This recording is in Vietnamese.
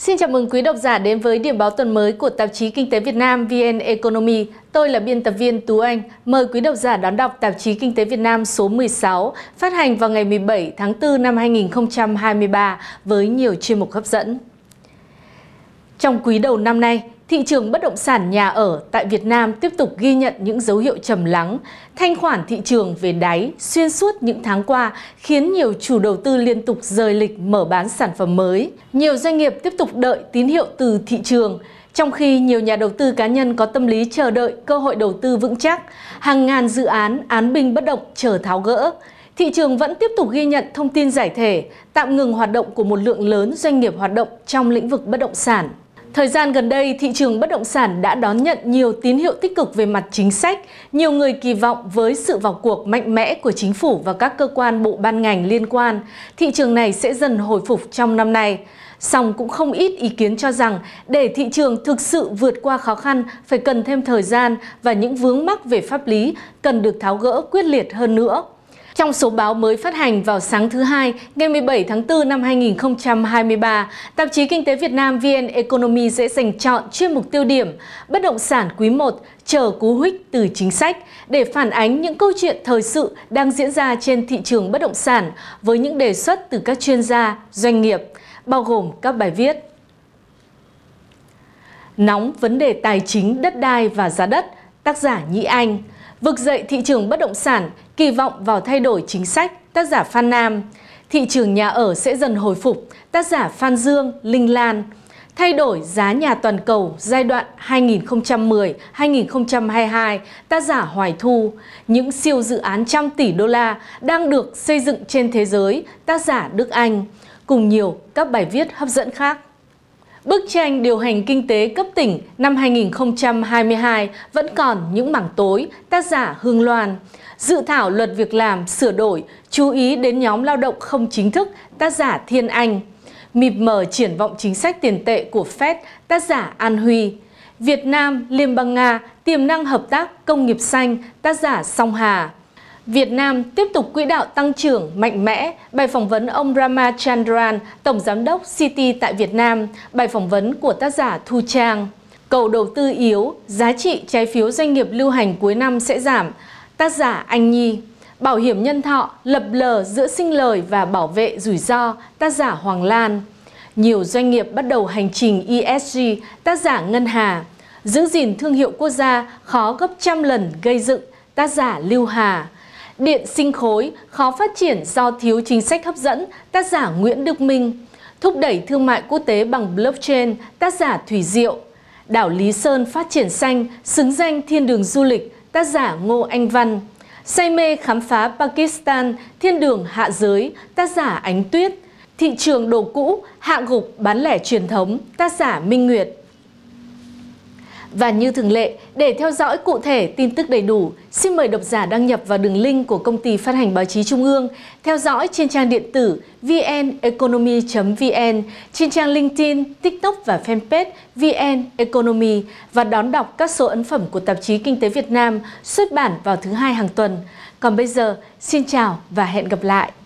Xin chào mừng quý độc giả đến với điểm báo tuần mới của tạp chí Kinh tế Việt Nam VN Economy. Tôi là biên tập viên Tú Anh. Mời quý độc giả đón đọc tạp chí Kinh tế Việt Nam số 16, phát hành vào ngày 17 tháng 4 năm 2023 với nhiều chuyên mục hấp dẫn. Trong quý đầu năm nay, thị trường bất động sản nhà ở tại Việt Nam tiếp tục ghi nhận những dấu hiệu trầm lắng. Thanh khoản thị trường về đáy xuyên suốt những tháng qua khiến nhiều chủ đầu tư liên tục rời lịch mở bán sản phẩm mới. Nhiều doanh nghiệp tiếp tục đợi tín hiệu từ thị trường. Trong khi nhiều nhà đầu tư cá nhân có tâm lý chờ đợi cơ hội đầu tư vững chắc, hàng ngàn dự án án binh bất động chờ tháo gỡ. Thị trường vẫn tiếp tục ghi nhận thông tin giải thể, tạm ngừng hoạt động của một lượng lớn doanh nghiệp hoạt động trong lĩnh vực bất động sản. Thời gian gần đây, thị trường bất động sản đã đón nhận nhiều tín hiệu tích cực về mặt chính sách. Nhiều người kỳ vọng với sự vào cuộc mạnh mẽ của chính phủ và các cơ quan bộ ban ngành liên quan, thị trường này sẽ dần hồi phục trong năm nay. Song cũng không ít ý kiến cho rằng để thị trường thực sự vượt qua khó khăn phải cần thêm thời gian và những vướng mắc về pháp lý cần được tháo gỡ quyết liệt hơn nữa. Trong số báo mới phát hành vào sáng thứ Hai, ngày 17 tháng 4 năm 2023, tạp chí Kinh tế Việt Nam VN Economy sẽ dành chọn chuyên mục tiêu điểm Bất động sản quý 1 chờ cú hích từ chính sách để phản ánh những câu chuyện thời sự đang diễn ra trên thị trường bất động sản với những đề xuất từ các chuyên gia, doanh nghiệp, bao gồm các bài viết. Nóng vấn đề tài chính, đất đai và giá đất, tác giả Nhĩ Anh – Vực dậy thị trường bất động sản, kỳ vọng vào thay đổi chính sách, tác giả Phan Nam. Thị trường nhà ở sẽ dần hồi phục, tác giả Phan Dương, Linh Lan. Thay đổi giá nhà toàn cầu giai đoạn 2010-2022, tác giả Hoài Thu. Những siêu dự án trăm tỷ đô la đang được xây dựng trên thế giới, tác giả Đức Anh. Cùng nhiều các bài viết hấp dẫn khác. Bức tranh điều hành kinh tế cấp tỉnh năm 2022 vẫn còn những mảng tối, tác giả Hương Loan. Dự thảo luật việc làm sửa đổi, chú ý đến nhóm lao động không chính thức, tác giả Thiên Anh. Mịp mờ triển vọng chính sách tiền tệ của Fed, tác giả An Huy. Việt Nam, Liên bang Nga, tiềm năng hợp tác công nghiệp xanh, tác giả Song Hà. Việt Nam tiếp tục quỹ đạo tăng trưởng mạnh mẽ, bài phỏng vấn ông Rama Chandran, Tổng Giám đốc City tại Việt Nam, bài phỏng vấn của tác giả Thu Trang. Cầu đầu tư yếu, giá trị trái phiếu doanh nghiệp lưu hành cuối năm sẽ giảm, tác giả Anh Nhi. Bảo hiểm nhân thọ lập lờ giữa sinh lời và bảo vệ rủi ro, tác giả Hoàng Lan. Nhiều doanh nghiệp bắt đầu hành trình ESG, tác giả Ngân Hà. Giữ gìn thương hiệu quốc gia khó gấp trăm lần gây dựng, tác giả Lưu Hà. Điện sinh khối khó phát triển do thiếu chính sách hấp dẫn, tác giả Nguyễn Đức Minh. Thúc đẩy thương mại quốc tế bằng blockchain, tác giả Thủy Diệu. Đảo Lý Sơn phát triển xanh, xứng danh thiên đường du lịch, tác giả Ngô Anh Văn. Say mê khám phá Pakistan, thiên đường hạ giới, tác giả Ánh Tuyết. Thị trường đồ cũ, hạ gục bán lẻ truyền thống, tác giả Minh Nguyệt. Và như thường lệ, để theo dõi cụ thể tin tức đầy đủ, xin mời độc giả đăng nhập vào đường link của Công ty Phát hành Báo chí Trung ương, theo dõi trên trang điện tử vneconomy.vn, trên trang LinkedIn, TikTok và fanpage VN Economy và đón đọc các số ấn phẩm của tạp chí Kinh tế Việt Nam xuất bản vào thứ hai hàng tuần. Còn bây giờ, xin chào và hẹn gặp lại!